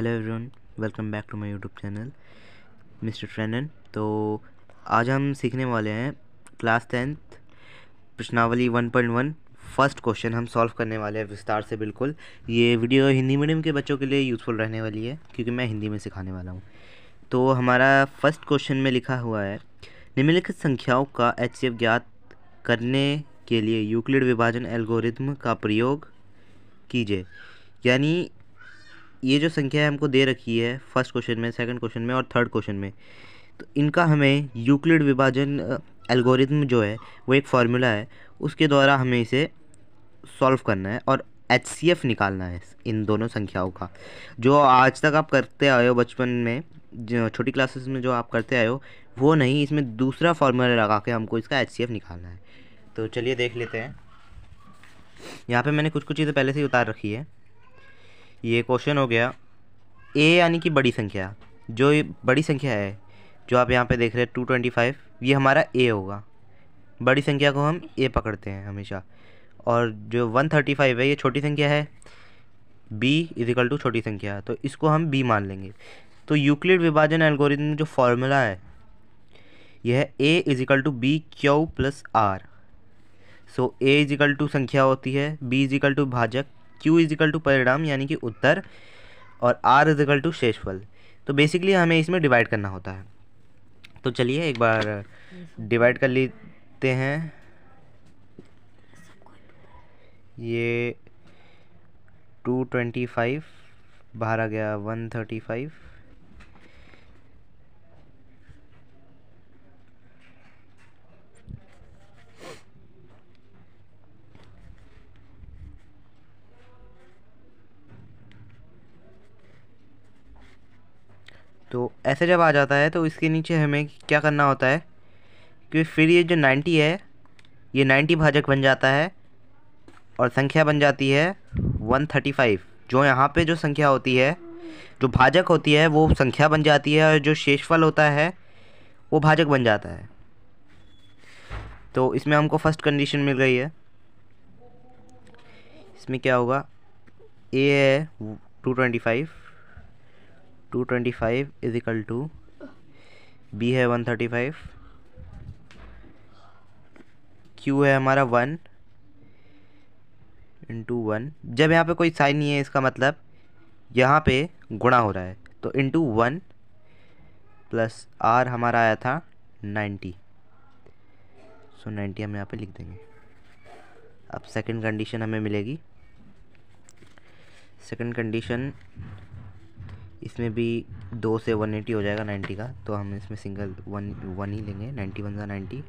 hello everyone welcome back to my YouTube channel mister ट्रेनन तो आज हम सीखने वाले हैं क्लास टेंथ प्रश्नावली 1.1 फर्स्ट क्वेश्चन हम सॉल्व करने वाले हैं विस्तार से बिल्कुल ये वीडियो हिंदी मीडियम के बच्चों के लिए यूज़फुल रहने वाली है क्योंकि मैं हिंदी में सिखाने वाला हूँ तो हमारा फर्स्ट क्वेश्चन में लिखा हुआ है निम्नलिखित संख्याओं का एच ज्ञात करने के लिए यूक्लिड विभाजन एल्गोरिथम का प्रयोग कीजिए यानी ये जो संख्या है हमको दे रखी है फर्स्ट क्वेश्चन में सेकंड क्वेश्चन में और थर्ड क्वेश्चन में तो इनका हमें यूक्लिड विभाजन एल्गोरिथम जो है वो एक फार्मूला है उसके द्वारा हमें इसे सॉल्व करना है और एच सी एफ निकालना है इन दोनों संख्याओं का जो आज तक आप करते आए हो बचपन में जो छोटी क्लासेस में जो आप करते आए हो वो नहीं इसमें दूसरा फार्मूला लगा के हमको इसका एच सी एफ निकालना है तो चलिए देख लेते हैं यहाँ पे मैंने कुछ कुछ चीज़ें पहले से ही उतार रखी है ये क्वेश्चन हो गया ए यानी कि बड़ी संख्या जो ये बड़ी संख्या है जो आप यहाँ पे देख रहे हैं टू ट्वेंटी फाइव ये हमारा ए होगा बड़ी संख्या को हम ए पकड़ते हैं हमेशा और जो वन थर्टी फाइव है ये छोटी संख्या है बी इजिकल टू छोटी संख्या तो इसको हम बी मान लेंगे तो यूक्लिड विभाजन एल्गोरिथम में जो फॉर्मूला है यह है a equal to b q plus r so a equal to संख्या होती है बी इजिकल टू भाजक क्यू इजिकल टू परिणाम यानी कि उत्तर और आर इजिकल टू शेषफल तो बेसिकली हमें इसमें डिवाइड करना होता है तो चलिए एक बार डिवाइड कर लेते हैं ये टू ट्वेंटी फाइव बाहर आ गया वन थर्टी फाइव तो ऐसे जब आ जाता है तो इसके नीचे हमें क्या करना होता है कि फिर ये जो नाइन्टी है ये नाइन्टी भाजक बन जाता है और संख्या बन जाती है वन थर्टी फाइव जो यहाँ पे जो संख्या होती है जो भाजक होती है वो संख्या बन जाती है और जो शेषफल होता है वो भाजक बन जाता है तो इसमें हमको फर्स्ट कंडीशन मिल गई है इसमें क्या होगा ए है two twenty five two twenty five is equal to b है वन थर्टी फाइव क्यू है हमारा वन इंटू वन जब यहाँ पे कोई साइन नहीं है इसका मतलब यहाँ पे गुणा हो रहा है तो इंटू वन प्लस आर हमारा आया था नाइन्टी सो नाइन्टी हम यहाँ पे लिख देंगे अब सेकंड कंडीशन हमें मिलेगी सेकंड कंडीशन इसमें भी दो से वन एटी हो जाएगा नाइन्टी का तो हम इसमें सिंगल वन वन ही लेंगे नाइन्टी वन ज़ा नाइन्टी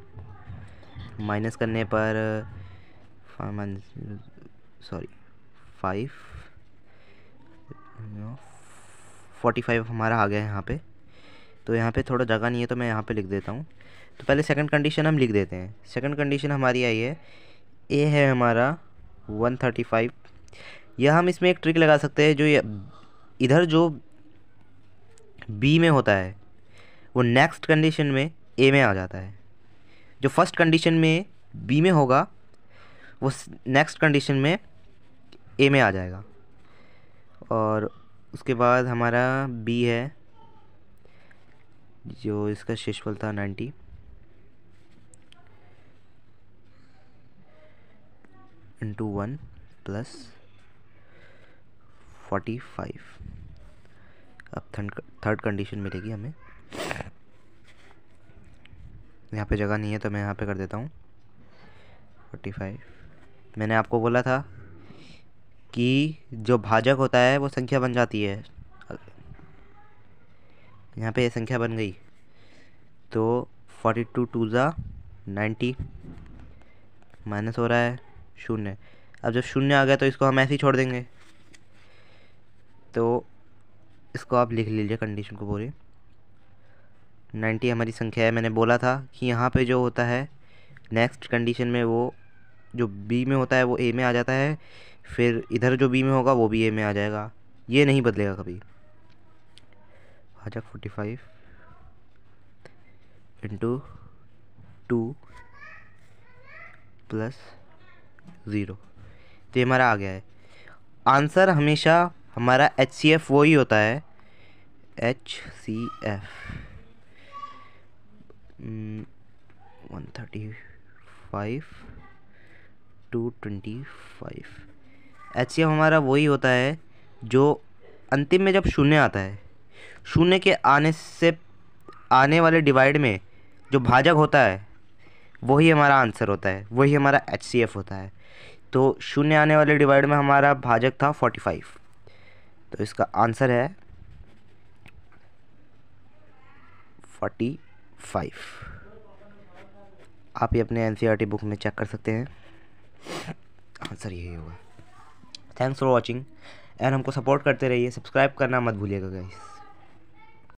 माइनस करने पर सॉरी फाइव फोर्टी फाइव हमारा आ गया है यहाँ पे तो यहाँ पे थोड़ा जगह नहीं है तो मैं यहाँ पे लिख देता हूँ तो पहले सेकंड कंडीशन हम लिख देते हैं सेकंड कंडीशन हमारी आई है ए है हमारा वन थर्टी फाइव यह हम इसमें एक ट्रिक लगा सकते हैं जो इधर जो बी में होता है वो नेक्स्ट कंडीशन में ए में आ जाता है जो फर्स्ट कंडीशन में बी में होगा वो नेक्स्ट कंडीशन में ए में आ जाएगा और उसके बाद हमारा बी है जो इसका शेषफल था ninety into one plus forty five अब थर्ड कंडीशन मिलेगी हमें यहाँ पे जगह नहीं है तो मैं यहाँ पे कर देता हूँ फोर्टी फाइव मैंने आपको बोला था कि जो भाजक होता है वो संख्या बन जाती है यहाँ पे ये संख्या बन गई तो फोर्टी टू टू ज़ा नाइन्टी माइनस हो रहा है शून्य अब जब शून्य आ गया तो इसको हम ऐसे ही छोड़ देंगे तो इसको आप लिख लीजिए कंडीशन को पूरे नाइन्टी हमारी संख्या है मैंने बोला था कि यहाँ पे जो होता है नेक्स्ट कंडीशन में वो जो बी में होता है वो ए में आ जाता है फिर इधर जो बी में होगा वो भी ए में आ जाएगा ये नहीं बदलेगा कभी आ जा forty five into two plus zero तो ये हमारा आ गया है आंसर हमेशा हमारा एच सी एफ़ वो ही होता है H C F one thirty five two twenty five H C F हमारा वही होता है जो अंतिम में जब शून्य आता है शून्य के आने से आने वाले डिवाइड में जो भाजक होता है वही हमारा आंसर होता है वही हमारा एच सी एफ होता है तो शून्य आने वाले डिवाइड में हमारा भाजक था फोर्टी फाइव तो इसका आंसर है फोर्टी फाइव आप ये अपने एन e बुक में चेक कर सकते हैं आंसर यही होगा थैंक्स फॉर वॉचिंग एंड हमको सपोर्ट करते रहिए सब्सक्राइब करना मत भूलिएगा गाइस